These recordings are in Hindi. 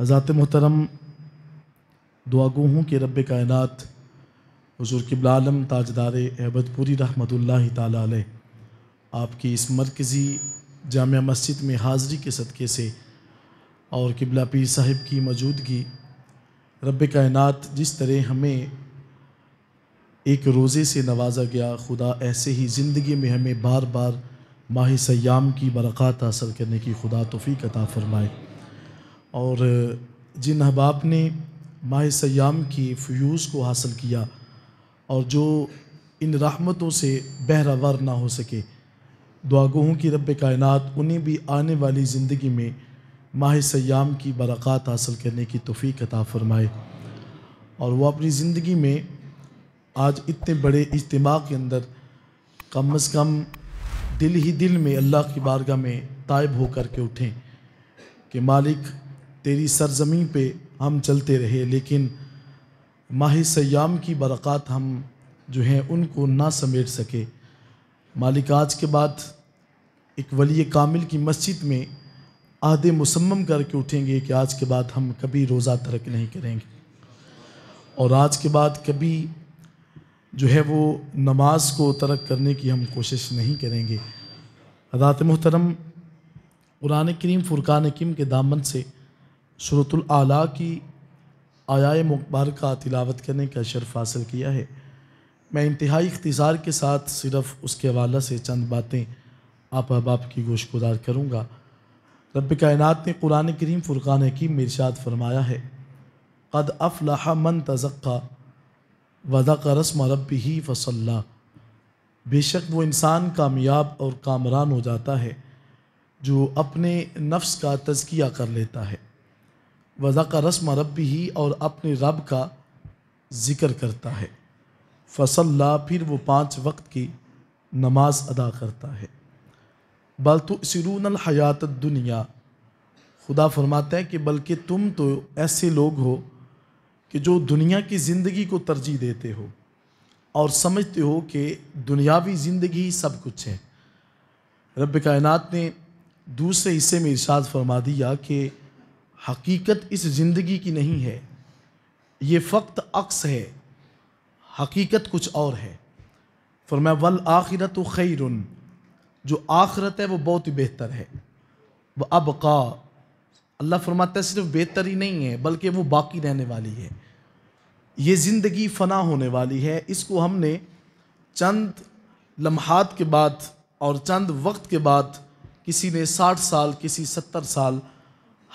हज़रत मोहतरम दुआगु हूँ कि रब कायनत हजूर किबलालम ताजदार अहबतपुरी रहमत ला आपकी इस मरकज़ी जाम मस्जिद में हाज़री के सदक़े से और किबला पीर साहिब की मौजूदगी रब कायनत जिस तरह हमें एक रोज़े से नवाजा गया खुदा ऐसे ही ज़िंदगी में हमें बार बार माह सयाम की बरक़ात हासिल करने की खुदा तोफ़ी कता फ़रमाए और जिन अहबाब ने माह सयाम की फ्यूज़ को हासिल किया और जो इन रहमतों से बहरावर ना हो सके दुआ की रब कायनत उन्हें भी आने वाली ज़िंदगी में माह सयाम की बरक़ात हासिल करने की तोफ़ी कता फ़रमाए और वह अपनी ज़िंदगी में आज इतने बड़े इज्तम के अंदर कम अज़ कम दिल ही दिल में अल्लाह की बारगाह में तायब होकर के उठें कि मालिक तेरी सरजमी पे हम चलते रहे लेकिन माह सयाम की बरक़ात हम जो हैं उनको ना समेट सके मालिक आज के बाद एक वली कामिल की मस्जिद में आद मुसम्म करके उठेंगे कि आज के बाद हम कभी रोज़ा तरक नहीं करेंगे और आज के बाद कभी जो है वो नमाज को तरक करने की हम कोशिश नहीं करेंगे अदात मोहतरम कुरान करीम फ़ुरक़ान किम के दामन से सूरतुल आला की आयाए मकबार का तिलावत करने का शर्फ हासिल किया है मैं इंतहाई इख्तिसार के साथ सिर्फ उसके हवाले से चंद बातें आप अहबाब की गोश गुजार करूँगा रब कायनत ने कुरान करीम फ़ुरक़ान की मिर्शाद फरमाया है कद अफलाह मन तज़क़ा वदा का रस्म रब ही फसल्ला बेशक वो इंसान कामयाब और कामरान हो जाता है जो अपने नफ्स का तज़किया कर लेता है वज़ा का रस्म रबी ही और अपने रब का ज़िक्र करता है फसल्ला फिर वो पाँच वक्त की नमाज अदा करता है बलतु सरून हयात दुनिया खुदा फरमाते हैं कि बल्कि तुम तो ऐसे लोग हो कि जो दुनिया की ज़िंदगी को तरजीह देते हो और समझते हो कि दुनियावी ज़िंदगी ही सब कुछ है रब कायनात ने दूसरे हिस्से में इर्शाद फरमा दिया कि हकीकत इस ज़िंदगी की नहीं है ये फ़क्त अक्स है हकीकत कुछ और है फरमा वल आखिरत खैर जो आखरत है वो बहुत ही बेहतर है वह अब का अल्लाह फरमाता है सिर्फ बेहतर ही नहीं है बल्कि वो बाकी रहने वाली है ये ज़िंदगी फना होने वाली है इसको हमने चंद लम्हात के बाद और चंद वक्त के बाद किसी ने साठ साल किसी सत्तर साल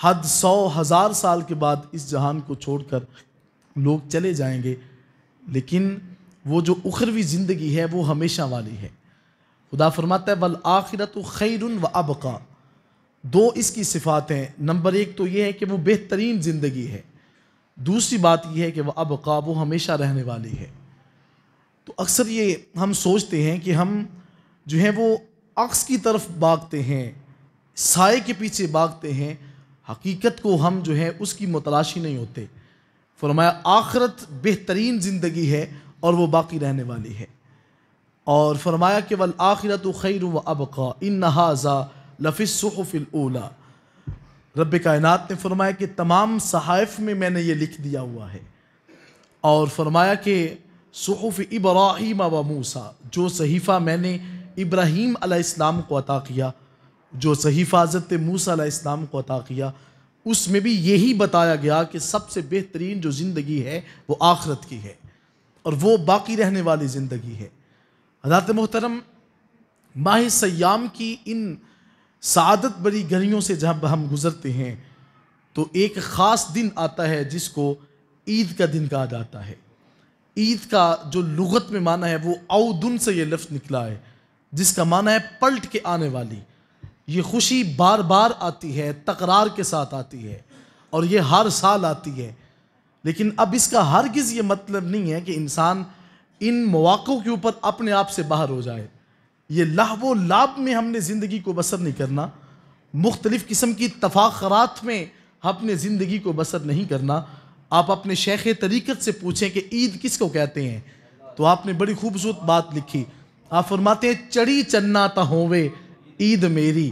हद सौ हज़ार साल के बाद इस जहान को छोड़कर लोग चले जाएंगे लेकिन वो जो उखरवी ज़िंदगी है वो हमेशा वाली है खुदा फरमाता है वल आखिरत खैर व अबका दो इसकी सिफात हैं नंबर एक तो ये है कि वो बेहतरीन ज़िंदगी है दूसरी बात यह है कि वह अबका वो हमेशा रहने वाली है तो अक्सर ये हम सोचते हैं कि हम जो है वो अक्स की तरफ भागते हैं साय के पीछे भागते हैं हकीकत को हम जो है उसकी मतलाशी नहीं होते फरमाया आखरत बेहतरीन ज़िंदगी है और वो बाकी रहने वाली है और फरमाया कि वल आखिरत खैर व अबका इन नहाजा लफिसफ़िलूला रब कायनत ने फरमाया कि तमाम सहाइफ में मैंने ये लिख दिया हुआ है और फरमाया कि सहुफ़ इब्राहिम व मूसा जो सहीफ़ा मैंने इब्राहीम अलैहिस्सलाम को अता किया जो सही हिफाजत मूसा इस्लाम को अता किया उसमें भी यही बताया गया कि सबसे बेहतरीन जो ज़िंदगी है वो आखरत की है और वो बाकी रहने वाली ज़िंदगी है हजरत मोहतरम माह सयाम की इन सदत बड़ी गलियों से जब हम गुज़रते हैं तो एक ख़ास दिन आता है जिसको ईद का दिन कहा जाता है ईद का जो लुगत में माना है वो अवदुन से ये लफ्ज़ निकला है जिसका माना है पलट के आने वाली ये खुशी बार बार आती है तकरार के साथ आती है और ये हर साल आती है लेकिन अब इसका हर किस ये मतलब नहीं है कि इंसान इन मौाक़ों के ऊपर अपने आप से बाहर हो जाए ये लाभ लाभ में हमने ज़िंदगी को बसर नहीं करना मुख्तलिफ़ किस्म की तफाखरात में अपने ज़िंदगी को बसर नहीं करना आप अपने शेख तरीक़त से पूछें कि ईद किस को कहते हैं तो आपने बड़ी खूबसूरत बात लिखी आप फरमाते हैं चढ़ी चन्ना ता होवे ईद मेरी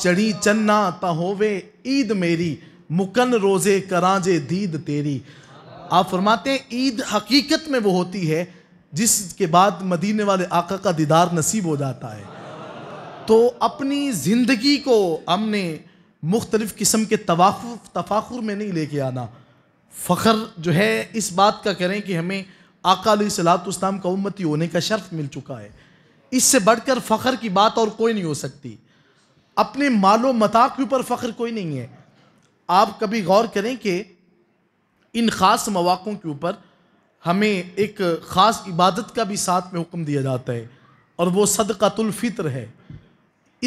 चढ़ी चन्ना तहोवे ईद मेरी मुकन रोजे जे दीद तेरी आप फरमाते हैं ईद हकीकत में वो होती है जिसके बाद मदीने वाले आका का दीदार नसीब हो जाता है तो अपनी ज़िंदगी को हमने मुख्तलिफ़ किस्म के तवाफ़ तफाखुर में नहीं लेके आना फ़ख्र जो है इस बात का करें कि हमें आका सलात का उम्मती होने का शर्फ मिल चुका है इससे बढ़कर फ़ख्र की बात और कोई नहीं हो सकती अपने मालो मता के ऊपर फ़ख्र कोई नहीं है आप कभी गौर करें कि इन ख़ास मौाक़ों के ऊपर हमें एक ख़ास इबादत का भी साथ में हुक्म दिया जाता है और वो सदकतुलफ़ितर है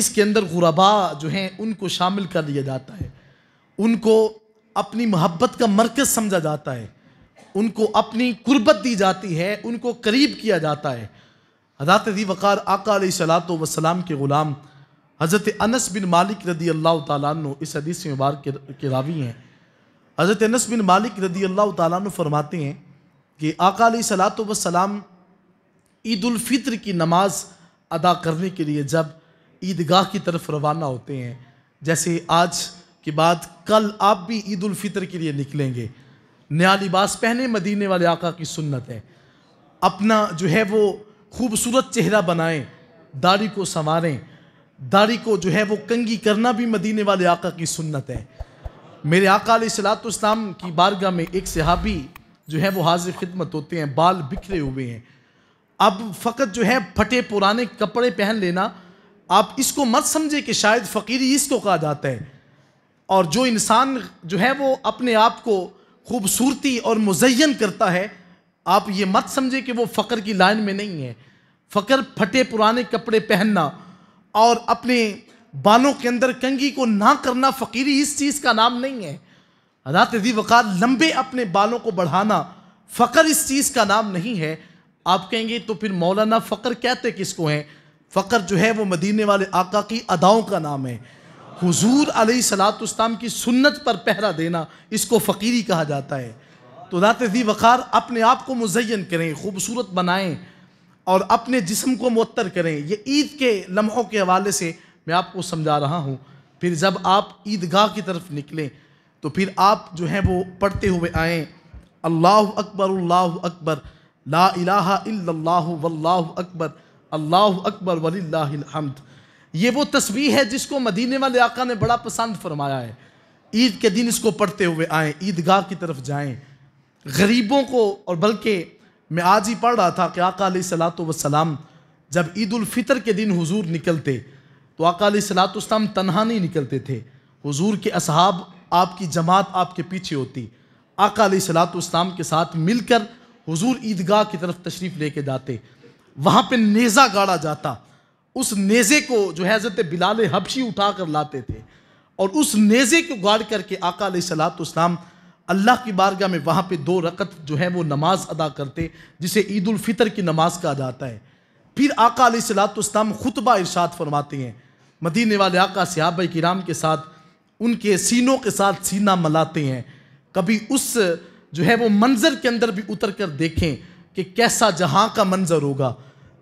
इसके अंदर गुरबा जो हैं उनको शामिल कर लिया जाता है उनको अपनी मोहब्बत का मरकज़ समझा जाता है उनको अपनी कुर्बत दी जाती है उनको करीब किया जाता है हजरत दी वक़ार आका सलात वसलाम के ग़ुलाम हज़रत अनस बिन मालिक रदी अल्लाह तु इस हदीस मुबारक के, के रावी हैं हज़रत अनस बिन मालिक रदी अल्लाह तु फरमाते हैं कि आका सलात वसलाम ईदालफ़ितर की नमाज अदा करने के लिए जब ईदगाह की तरफ रवाना होते हैं जैसे आज के बाद कल आप भी ईदालफ़ितर के लिए निकलेंगे नया लिबास पहने मदीने वाले आका की सुन्नत है अपना जो है वो खूबसूरत चेहरा बनाएं दाढ़ी को संवारें दाढ़ी को जो है वो कंगी करना भी मदीने वाले आका की सुन्नत है मेरे आका सलातम की बारगाह में एक सहाबी जो है वो हाजिर खिदमत होते हैं बाल बिखरे हुए हैं अब फ़कत जो है फटे पुराने कपड़े पहन लेना आप इसको मत समझे कि शायद फ़कीरी इसको कहा जाता है और जो इंसान जो है वो अपने आप को खूबसूरती और मुजैन करता है आप ये मत समझे कि वो फ़कर की लाइन में नहीं है फ़कर फटे पुराने कपड़े पहनना और अपने बालों के अंदर कंगी को ना करना फ़कीरी इस चीज़ का नाम नहीं है रात दी वक़ार लंबे अपने बालों को बढ़ाना फ़कर इस चीज़ का नाम नहीं है आप कहेंगे तो फिर मौलाना फ़कर कहते किसको हैं फ़कर जो है वो मदीने वाले आका की अदाओं का नाम है हुजूर सलातम की सुन्नत पर पहरा देना इसको फ़कीरी कहा जाता है तो ज़ात दी वक़ार अपने आप को मुजैन करें खूबसूरत बनाएं और अपने जिसम को मअतर करें यह ईद के लम्हों के हवाले से मैं आपको समझा रहा हूँ फिर जब आप ईदगाह की तरफ निकलें तो फिर आप जो हैं वो पढ़ते हुए आएँ अल्लाह अकबर अल्लाह अकबर ला इलाह वल्लाह अकबर अल्लाह अकबर वलीहमद ये वो तस्वीर है जिसको मदीने वाले आका ने बड़ा पसंद फरमाया है ईद के दिन इसको पढ़ते हुए आएँ ईदगाह की तरफ जाएँ गरीबों को और बल्कि मैं आज ही पढ़ रहा था कि आका सलात वसलाम जब ईदालफ़ितर के दिन हुजूर निकलते तो आका सलात वसलाम तनहा नहीं निकलते थे हुजूर के असहाब आपकी जमात आपके पीछे होती आका सलात वसलाम के साथ मिलकर हुजूर ईदगाह की तरफ तशरीफ़ लेके जाते वहाँ पे नेज़ा गाड़ा जाता उस नेज़े को जो हैज़रत हज़रत बिलाल हबशी उठा कर लाते थे और उस नेज़े को गाड़ करके आका सलात वसलाम अल्लाह की बारगाह में वहाँ पे दो रकत जो है वो नमाज अदा करते जिसे ईद फितर की नमाज कहा जाता है फिर आका सलातम खुतबा इरशाद फरमाते हैं मदीने वाले आका सिहाब कराम के साथ उनके सीनों के साथ सीना मलाते हैं कभी उस जो है वो मंज़र के अंदर भी उतर कर देखें कि कैसा जहाँ का मंज़र होगा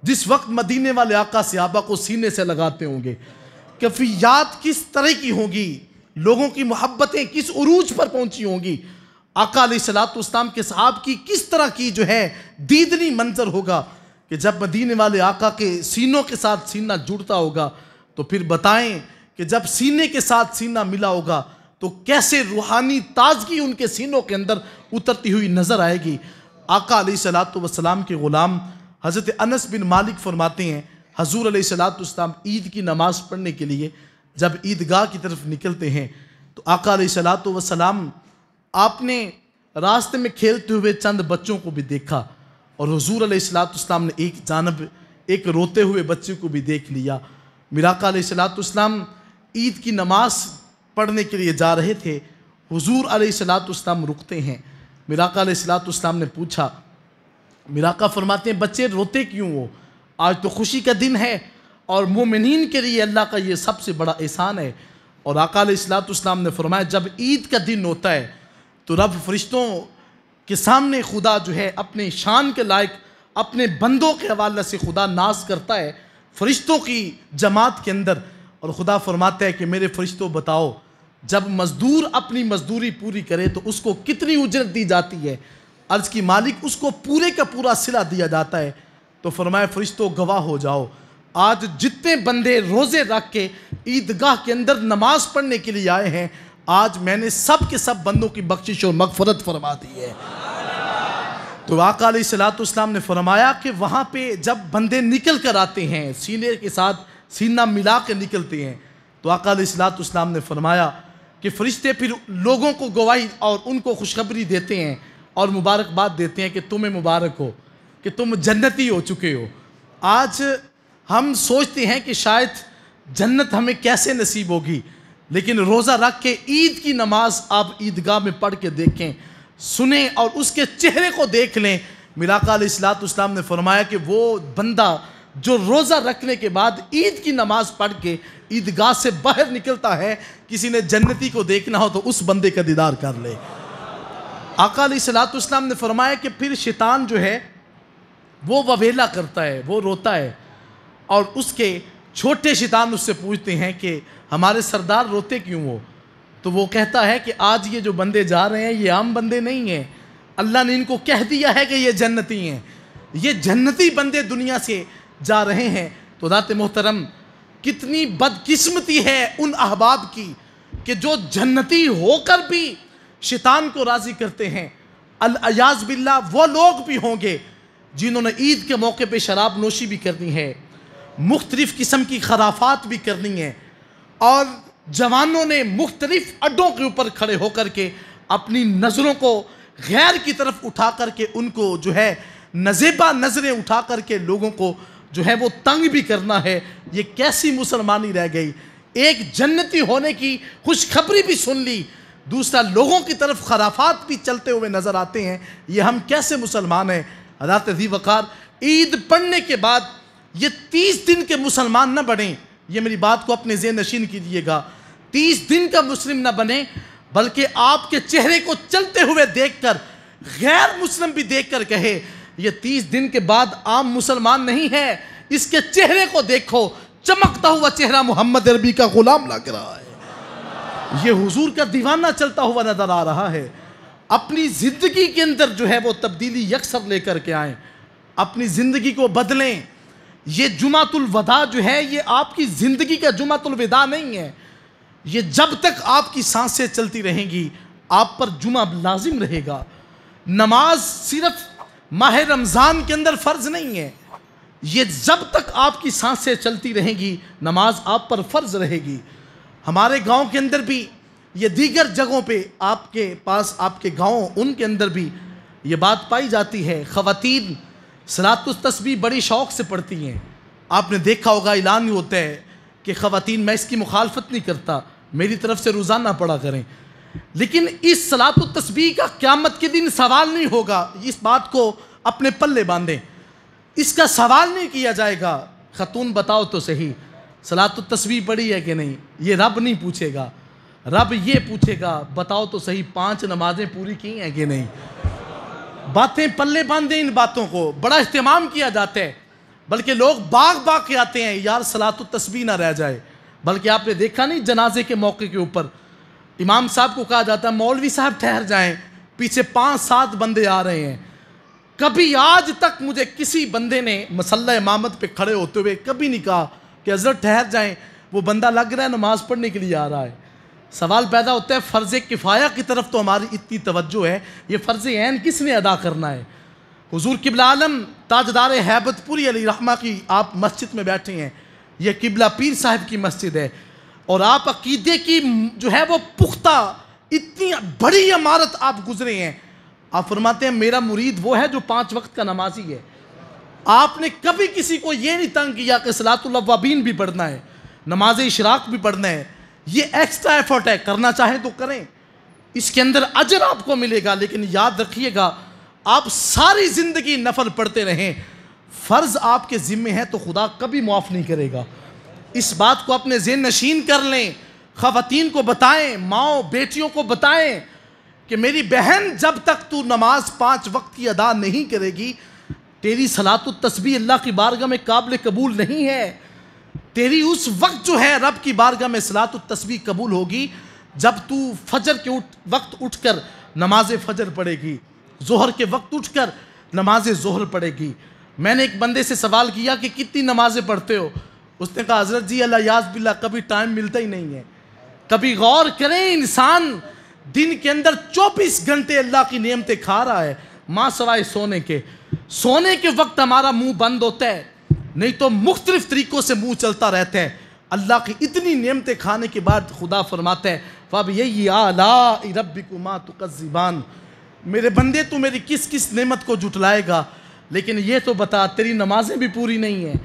जिस वक्त मदीने वाले आका सिहाबा को सीने से लगाते होंगे कफियात किस तरह की होगी लोगों की मोहब्बतें किस उरूज पर पहुंची होंगी अकाली सलातम के साहब की किस तरह की जो है दीदनी मंजर होगा कि जब मदीने वाले आका के सीनों के साथ सीना जुड़ता होगा तो फिर बताएं कि जब सीने के साथ सीना मिला होगा तो कैसे रूहानी ताजगी उनके सीनों के अंदर उतरती हुई नज़र आएगी आका सलाम के ग़ुलाम हज़रत अनस बिन मालिक फरमाते हैं हजूर सलाम ईद की नमाज़ पढ़ने के लिए जब ईदगाह की तरफ निकलते हैं तो आका सलाम आपने रास्ते में खेलते हुए चंद बच्चों को भी देखा और हजूर अलैहिस्सलाम ने एक जानब एक रोते हुए बच्चे को भी देख लिया मिराका अलैहिस्सलाम ईद की नमाज पढ़ने के लिए जा रहे थे हजूर अलैहिस्सलाम रुकते हैं मिराका अलैहिस्सलाम ने पूछा मिराका फरमाते हैं बच्चे रोते क्यों हो आज तो खुशी का दिन है और मोमिन के लिए अल्लाह का ये सबसे बड़ा एहसान है और आका सलाम ने फरमाया जब ईद का दिन होता है तो रब फरिश्तों के सामने खुदा जो है अपने शान के लायक अपने बंदों के हवाले से खुदा नाश करता है फरिश्तों की जमात के अंदर और खुदा फरमाता है कि मेरे फरिश्तों बताओ जब मज़दूर अपनी मजदूरी पूरी करे तो उसको कितनी उजरत दी जाती है अर्ज़ की मालिक उसको पूरे का पूरा सिला दिया जाता है तो फरमाए फरिश्तों गवाह हो जाओ आज जितने बंदे रोज़े रख के ईदगाह के अंदर नमाज़ पढ़ने के लिए आए हैं आज मैंने सब के सब बंदों की बख्शिश और मगफरत फरमा दी है तो आका सलातम ने फरमाया कि वहाँ पे जब बंदे निकल कर आते हैं सीने के साथ सीना मिला के निकलते हैं तो आका सलातम ने फरमाया कि फरिश्ते फिर लोगों को गवाही और उनको खुशखबरी देते हैं और मुबारकबाद देते हैं कि तुम्हें मुबारक हो कि तुम जन्नती हो चुके हो आज हम सोचते हैं कि शायद जन्नत हमें कैसे नसीब होगी लेकिन रोज़ा रख के ईद की नमाज आप ईदगाह में पढ़ के देखें सुने और उसके चेहरे को देख लें मिलाका इस्लाम ने फरमाया कि वो बंदा जो रोज़ा रखने के बाद ईद की नमाज पढ़ के ईदगाह से बाहर निकलता है किसी ने जन्नती को देखना हो तो उस बंदे का दीदार कर ले अकाल सलाम ने फरमाया कि फिर शैतान जो है वो ववेला करता है वो रोता है और उसके छोटे शैतान उससे पूछते हैं कि हमारे सरदार रोते क्यों हो तो वो कहता है कि आज ये जो बंदे जा रहे हैं ये आम बंदे नहीं हैं अल्लाह ने इनको कह दिया है कि ये जन्नती हैं ये जन्नती बंदे दुनिया से जा रहे हैं तो दात मोहतरम कितनी बदकिस्मती है उन अहबाब की कि जो जन्नती होकर भी शैतान को राज़ी करते हैं अलयाज बिल्ला वो लोग भी होंगे जिन्होंने ईद के मौके पे शराब नोशी भी करनी है मुख्तलिफ़ किस्म की खराफात भी करनी है और जवानों ने मुख्तलिफ अड्डों के ऊपर खड़े होकर के अपनी नज़रों को गैर की तरफ उठा करके उनको जो है नजेबा नज़रें उठा कर के लोगों को जो है वो तंग भी करना है ये कैसी मुसलमानी रह गई एक जन्नती होने की खुशखबरी भी सुन ली दूसरा लोगों की तरफ खराफात भी चलते हुए नज़र आते हैं ये हम कैसे मुसलमान हैं हजरत जी वक़ार ईद पढ़ने के बाद ये तीस दिन के मुसलमान ना बने ये मेरी बात को अपने जे नशीन कीजिएगा तीस दिन का मुस्लिम ना बने बल्कि आपके चेहरे को चलते हुए देखकर गैर मुस्लिम भी देखकर कहे ये तीस दिन के बाद आम मुसलमान नहीं है इसके चेहरे को देखो चमकता हुआ चेहरा मोहम्मद अरबी का गुलाम लग रहा है ये हुजूर का दीवाना चलता हुआ नजर आ रहा है अपनी ज़िंदगी के अंदर जो है वो तब्दीली यकसर लेकर के आए अपनी ज़िंदगी को बदलें ये जुमातुल वदा जो है ये आपकी ज़िंदगी का जुमातुल विदा नहीं है ये जब तक आपकी सांसें चलती रहेंगी आप पर जुमा लाजिम रहेगा नमाज सिर्फ माह रमज़ान के अंदर फ़र्ज़ नहीं है ये जब तक आपकी सांसें चलती रहेंगी नमाज आप पर फ़र्ज़ रहेगी हमारे गांव के अंदर भी ये दीगर जगहों पे आपके पास आपके गांव उनके अंदर भी ये बात पाई जाती है ख़वातीन सलात तस्वीर बड़े शौक़ से पढ़ती हैं आपने देखा होगा ऐलान ही होता है कि ख़वान मैं इसकी मुखालफत नहीं करता मेरी तरफ से रोज़ाना पढ़ा करें लेकिन इस सलात तस्वीर का क़्यामत के दिन सवाल नहीं होगा इस बात को अपने पल्ले बांधें इसका सवाल नहीं किया जाएगा खतून बताओ तो सही सलात तस्वीर पढ़ी है कि नहीं ये रब नहीं पूछेगा रब ये पूछेगा बताओ तो सही पांच नमाजें पूरी की हैं कि नहीं बातें पल्ले बांधे इन बातों को बड़ा अहतमाम किया जाता है बल्कि लोग बाग बाग के आते हैं यार सला तो तस्वीर ना रह जाए बल्कि आपने देखा नहीं जनाजे के मौके के ऊपर इमाम साहब को कहा जाता है मौलवी साहब ठहर जाएं पीछे पाँच सात बंदे आ रहे हैं कभी आज तक मुझे किसी बंदे ने मसल्ला इमामत पे खड़े होते हुए कभी नहीं कहा कि हजरत ठहर जाएं वो बंदा लग रहा है नमाज़ पढ़ने के लिए आ रहा है सवाल पैदा होता है फ़र्ज़ किफ़ाया की तरफ तो हमारी इतनी तवज्जो है ये फ़र्ज़ ऐन किस अदा करना है हुजूर किबला आलम ताजदार हैबतपुरी अली रहमा की आप मस्जिद में बैठे हैं यह किबला पीर साहब की मस्जिद है और आप अकीदे की जो है वो पुख्ता इतनी बड़ी इमारत आप गुजरे हैं आप फरमाते हैं मेरा मुरीद वो है जो पाँच वक्त का नमाजी है आपने कभी किसी को ये नहीं तंग किया कि सलातुल्लवाबीन भी पढ़ना है नमाज इशराक भी पढ़ना है ये एक्स्ट्रा एफर्ट है करना चाहे तो करें इसके अंदर अजर आपको मिलेगा लेकिन याद रखिएगा आप सारी ज़िंदगी नफर पढ़ते रहें फ़र्ज़ आपके ज़िम्मे है तो खुदा कभी मुआफ़ नहीं करेगा इस बात को अपने जेन नशीन कर लें ख़वातीन को बताएं माओ बेटियों को बताएं कि मेरी बहन जब तक तू नमाज पाँच वक्त की अदा नहीं करेगी तेरी सलात तस्वीर अल्लाह की बारगाह में काबिल कबूल नहीं है तेरी उस वक्त जो है रब की बारगाह में सलात तो तस्वीर कबूल होगी जब तू फजर के उठ वक्त उठकर नमाज फजर पढ़ेगी जोहर के वक्त उठकर नमाज जोहर पढ़ेगी मैंने एक बंदे से सवाल किया कि कितनी नमाजें पढ़ते हो उसने कहा हजरत जी अल्लाह याज बिल्ला कभी टाइम मिलता ही नहीं है कभी गौर करें इंसान दिन के अंदर 24 घंटे अल्लाह की नियमतें खा रहा है माँ सवाए सोने के सोने के वक्त हमारा मुंह बंद होता है नहीं तो मुख्तलिफ तरीक़ों से मुँह चलता रहते हैं अल्लाह की इतनी नियमतें खाने के बाद खुदा फरमाते हैं वाब यही आला रबिकुमा तुकज़िबान मेरे बंदे तो मेरी किस किस नेमत को जुटलाएगा लेकिन ये तो बता तेरी नमाजें भी पूरी नहीं हैं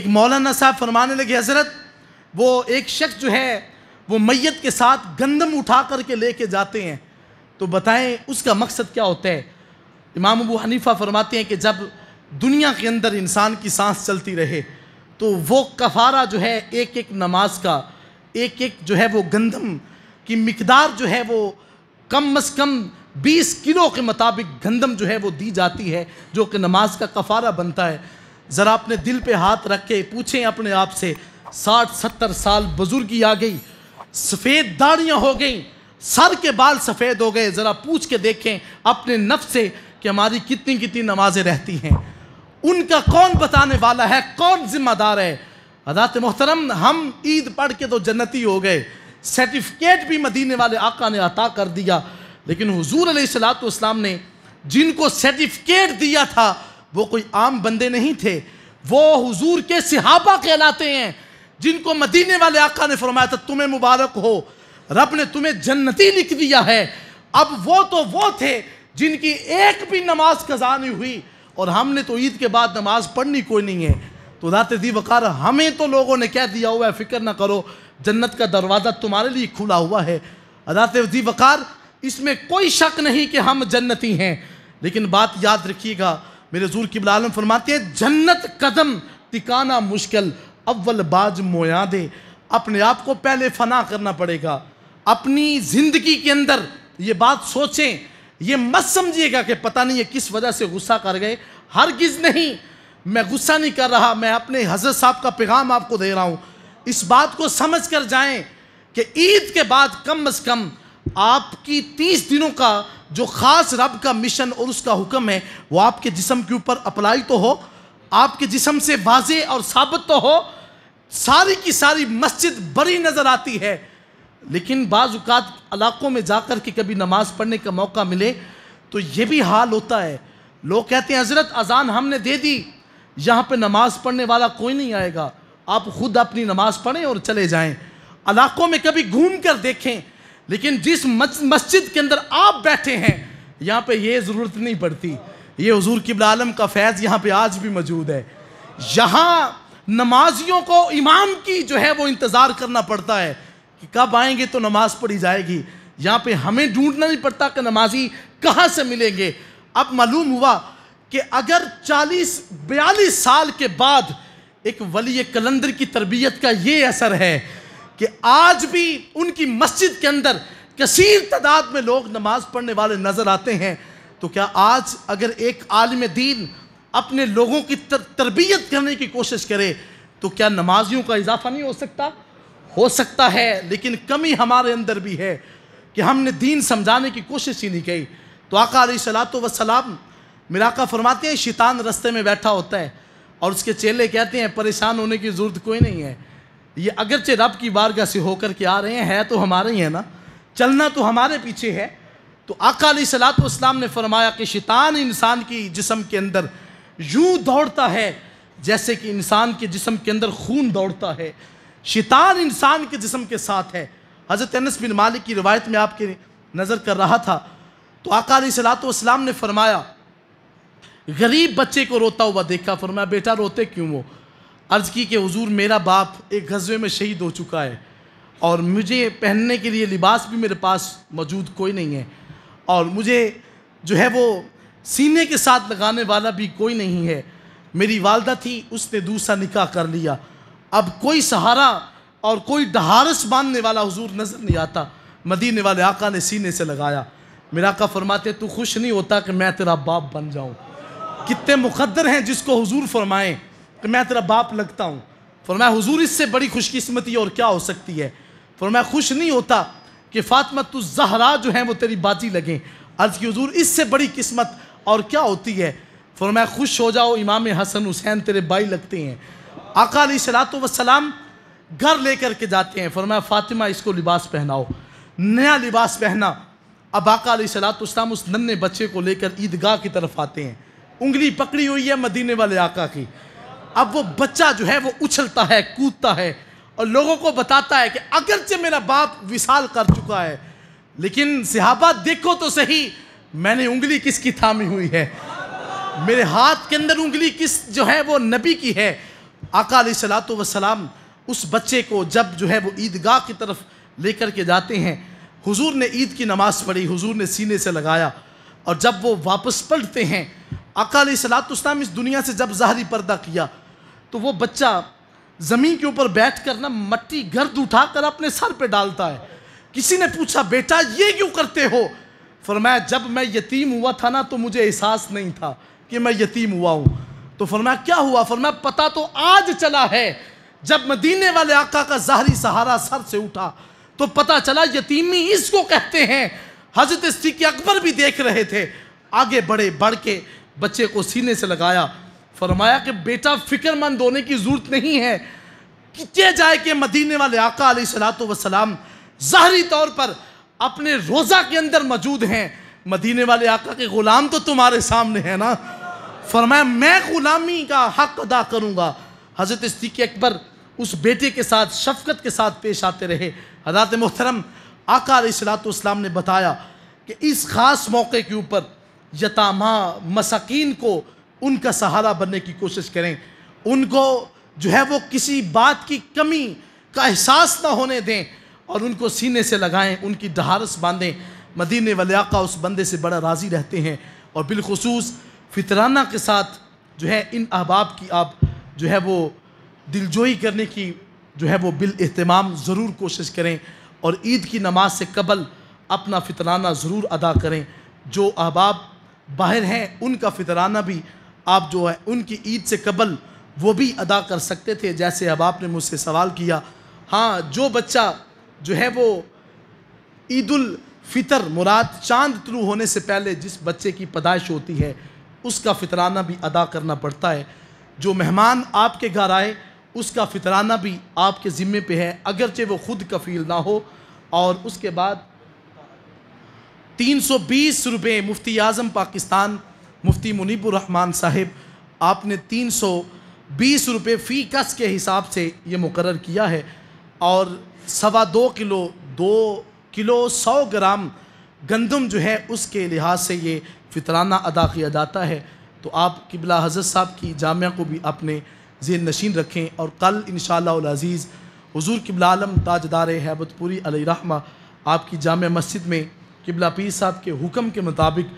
एक मौलाना साहब फरमाने लगे हजरत वो एक शख्स जो है वो मैत के साथ गंदम उठा करके ले के जाते हैं तो बताएं उसका मकसद क्या होता है इमाम अबू हनीफ़ा फरमाते हैं कि जब दुनिया के अंदर इंसान की सांस चलती रहे तो वो कफारा जो है एक एक नमाज का एक एक जो है वो गंदम की मकदार जो है वो कम अज़ कम बीस किलो के मुताबिक गंदम जो है वो दी जाती है जो कि नमाज का कफारा बनता है ज़रा अपने दिल पे हाथ रख के पूछें अपने आप से साठ सत्तर साल बुजुर्गी आ गई सफ़ेद दाढ़ियाँ हो गई सर के बाल सफ़ेद हो गए ज़रा पूछ के देखें अपने नफ से कि हमारी कितनी कितनी नमाज़ें रहती हैं उनका कौन बताने वाला है कौन जिम्मेदार है हजरत मोहतरम हम ईद पढ़ के तो जन्नती हो गए सर्टिफिकेट भी मदीने वाले आका ने अता कर दिया लेकिन हजूर सलाम ने जिनको सर्टिफिकेट दिया था वो कोई आम बंदे नहीं थे वो हुजूर के सिहाबा कहलाते हैं जिनको मदीने वाले आका ने फरमाया था तुम्हें मुबारक हो रब ने तुम्हें जन्नती लिख दिया है अब वो तो वो थे जिनकी एक भी नमाज कज़ा नहीं हुई और हमने तो ईद के बाद नमाज पढ़नी कोई नहीं है तो दात दी वक़ार हमें तो लोगों ने कह दिया हुआ है फ़िक्र ना करो जन्नत का दरवाज़ा तुम्हारे लिए खुला हुआ है अदात दी वक़ार इसमें कोई शक नहीं कि हम जन्नती हैं लेकिन बात याद रखिएगा मेरे जूर की बिलालम फरमाते हैं जन्नत कदम टिकाना मुश्किल अव्वल बाज मोयादे अपने आप को पहले फना करना पड़ेगा अपनी ज़िंदगी के अंदर ये बात सोचें ये मत समझिएगा कि पता नहीं ये किस वजह से गुस्सा कर गए हर किस नहीं मैं गुस्सा नहीं कर रहा मैं अपने हज़रत साहब का पैगाम आपको दे रहा हूँ इस बात को समझ कर जाएं कि ईद के बाद कम अज़ कम आपकी तीस दिनों का जो ख़ास रब का मिशन और उसका हुक्म है वो आपके जिसम के ऊपर अप्लाई तो हो आपके जिसम से वाजे और साबित तो हो सारी की सारी मस्जिद बड़ी नज़र आती है लेकिन बाज़ात इलाक़ों में जाकर के कभी नमाज़ पढ़ने का मौका मिले तो ये भी हाल होता है लोग कहते हैं हज़रत अजान हमने दे दी यहाँ पे नमाज़ पढ़ने वाला कोई नहीं आएगा आप खुद अपनी नमाज़ पढ़ें और चले जाएं इलाक़ों में कभी घूम कर देखें लेकिन जिस मस्जिद के अंदर आप बैठे हैं यहाँ पर यह ज़रूरत नहीं पड़ती ये हजूर किबला आलम का फैज़ यहाँ पर आज भी मौजूद है यहाँ नमाजियों को इमाम की जो है वो इंतज़ार करना पड़ता है कि कब आएंगे तो नमाज पढ़ी जाएगी यहाँ पे हमें ढूंढना नहीं पड़ता कि नमाजी कहाँ से मिलेंगे अब मालूम हुआ कि अगर 40 बयालीस साल के बाद एक वली कलंदर की तरबियत का ये असर है कि आज भी उनकी मस्जिद के अंदर कसीर तादाद में लोग नमाज पढ़ने वाले नज़र आते हैं तो क्या आज अगर एक आलम दीन अपने लोगों की तर, तरबियत करने की कोशिश करे तो क्या नमाजियों का इजाफा नहीं हो सकता हो सकता है लेकिन कमी हमारे अंदर भी है कि हमने दीन समझाने की कोशिश ही नहीं की तो आका सलात वसलाम मिराका फरमाते हैं शैतान रस्ते में बैठा होता है और उसके चेले कहते हैं परेशान होने की ज़रूरत कोई नहीं है ये अगरचे रब की बारगाह से होकर के आ रहे हैं है तो हमारे ही है ना चलना तो हमारे पीछे है तो आका सलात इस्लाम ने फरमाया कि शैतान इंसान की जिसम के अंदर यूँ दौड़ता है जैसे कि इंसान के जिसम के अंदर खून दौड़ता है शैतान इंसान के जिसम के साथ है हज़रत अनस बिन मालिक की रिवायत में आपके नज़र कर रहा था तो आकारी सलातम ने फरमाया गरीब बच्चे को रोता हुआ देखा फरमाया बेटा रोते क्यों वो अर्ज़ की कि हजूर मेरा बाप एक गजबे में शहीद हो चुका है और मुझे पहनने के लिए लिबास भी मेरे पास मौजूद कोई नहीं है और मुझे जो है वो सीने के साथ लगाने वाला भी कोई नहीं है मेरी वालदा थी उसने दूसरा निकाह कर लिया अब कोई सहारा और कोई डहारस बांधने वाला हुजूर नज़र नहीं आता मदीने वाले आका ने सीने से लगाया मेरा आका फरमाते तू खुश नहीं होता कि मैं तेरा बाप बन जाऊँ कितने मुकद्दर हैं जिसको हुजूर फरमाएँ कि मैं तेरा बाप लगता हूँ फरमाया हुजूर इससे बड़ी खुशकिस्मती और क्या हो सकती है फरमाया खुश नहीं होता कि फ़ातमत तो जहरा जो है वो तेरी बाजी लगें अर्ज की हजूर इससे बड़ी किस्मत और क्या होती है फरमाया खुश हो जाओ इमाम हसन हुसैन तेरे बाई लगते हैं आका सलात वसलाम घर लेकर के जाते हैं फरमाया फातिमा इसको लिबास पहनाओ नया लिबास पहना अब आका सलातम उस नन्हे बच्चे को लेकर ईदगाह की तरफ आते हैं उंगली पकड़ी हुई है मदीने वाले आका की अब वो बच्चा जो है वो उछलता है कूदता है और लोगों को बताता है कि अगरचे मेरा बाप विशाल कर चुका है लेकिन सिहाबा देखो तो सही मैंने उंगली किसकी थामी हुई है मेरे हाथ के अंदर उंगली किस जो है वो नबी की है आका सलात वसलाम उस बच्चे को जब जो है वो ईदगाह की तरफ लेकर के जाते हैं हुजूर ने ईद की नमाज़ पढ़ी हुजूर ने सीने से लगाया और जब वो वापस पलटते हैं सलात उसम इस दुनिया से जब जहरी पर्दा किया तो वो बच्चा ज़मीन के ऊपर बैठ कर ना मट्टी गर्द उठा कर अपने सर पे डालता है किसी ने पूछा बेटा ये क्यों करते हो फरमाया जब मैं यतीम हुआ था ना तो मुझे एहसास नहीं था कि मैं यतीम हुआ हूँ तो फरमाया क्या हुआ फरमाया पता तो आज चला है जब मदीने वाले आका का जहरी सहारा सर से उठा तो पता चला यतीमी इसको कहते हैं हजरत सिक अकबर भी देख रहे थे आगे बढ़े बढ़ के बच्चे को सीने से लगाया फरमाया कि बेटा फिक्रमंद होने की ज़रूरत नहीं है कितने जाए कि मदीने वाले आका अली सलात वसलाम जहरी तौर पर अपने रोज़ा के अंदर मौजूद हैं मदीने वाले आका के ग़ुलाम तो तुम्हारे सामने है ना फरमाया मैं ग़ुलामी का हक अदा करूँगा हज़रत सिद्दीक अकबर उस बेटे के साथ शफकत के साथ पेश आते रहे हजरत मोहतरम आकार सलातम ने बताया कि इस ख़ास मौके के ऊपर यतामा मसाकीन को उनका सहारा बनने की कोशिश करें उनको जो है वो किसी बात की कमी का एहसास ना होने दें और उनको सीने से लगाएं उनकी डहारस बांधें मदीने वलियाका उस बंदे से बड़ा राज़ी रहते हैं और बिलखसूस फितराना के साथ जो है इन अहबाब की आप जो है वो दिलजोई करने की जो है वो बिल अहतमाम ज़रूर कोशिश करें और ईद की नमाज से कबल अपना फितराना ज़रूर अदा करें जो अहबाब बाहर हैं उनका फितराना भी आप जो है उनकी ईद से कबल वो भी अदा कर सकते थे जैसे अहबाब ने मुझसे सवाल किया हाँ जो बच्चा जो है वो ईदुल फितर मुराद चांद तुलू होने से पहले जिस बच्चे की पैदाइश होती है उसका फितराना भी अदा करना पड़ता है जो मेहमान आपके घर आए उसका फितराना भी आपके ज़िम्मे पे है अगरचे वो ख़ुद कफ़ील ना हो और उसके बाद तीन सौ बीस रुपये मुफ्ती आज़म पाकिस्तान मुफ्ती मुनीबरहमान साहिब आपने तीन सौ बीस रुपये फ़ी कस के हिसाब से ये मुकर किया है और सवा दो किलो दो किलो सौ ग्राम गंदम जो है उसके लिहाज से ये फितराना अदा किया जाता है तो आप किबला हजरत साहब की जामिया को भी अपने जेन नशीन रखें और कल इन शज़ीज़ हजूर किबला आलम ताजदार हैबतपुरी रहमा आपकी जाम मस्जिद में किबला पीर साहब के हुक्म के मुताबिक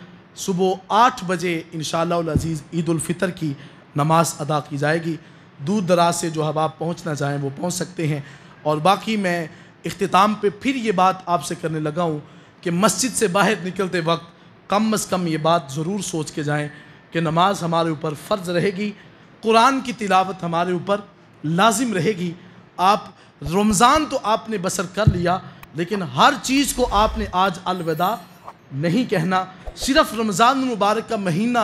सुबह आठ बजे इन शज़ीज़ ईदालफ़ितर की नमाज अदा की जाएगी दूर दराज से जो आप पहुँचना चाहें वो पहुँच सकते हैं और बाकी मैं अख्ताम पर फिर ये बात आपसे करने लगा हूँ कि मस्जिद से बाहर निकलते वक्त कम अज़ कम ये बात ज़रूर सोच के जाएँ कि नमाज हमारे ऊपर फ़र्ज़ रहेगी कुरान की तिलावत हमारे ऊपर लाजिम रहेगी आप रमज़ान तो आपने बसर कर लिया लेकिन हर चीज़ को आपने आज अलविदा नहीं कहना सिर्फ रमज़ान मुबारक का महीना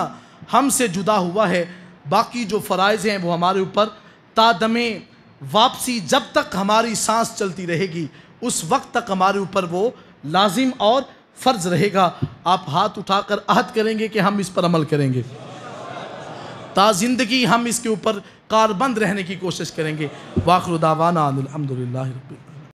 हमसे जुदा हुआ है बाकी जो फ़राइज हैं वो हमारे ऊपर तादमे वापसी जब तक हमारी सांस चलती रहेगी उस वक्त तक हमारे ऊपर वो लाजिम और फ़र्ज रहेगा आप हाथ उठाकर आहद करेंगे कि हम इस पर अमल करेंगे ता ज़िंदगी हम इसके ऊपर कारबंद रहने की कोशिश करेंगे वाखरुदावाना अलहमदिल्ला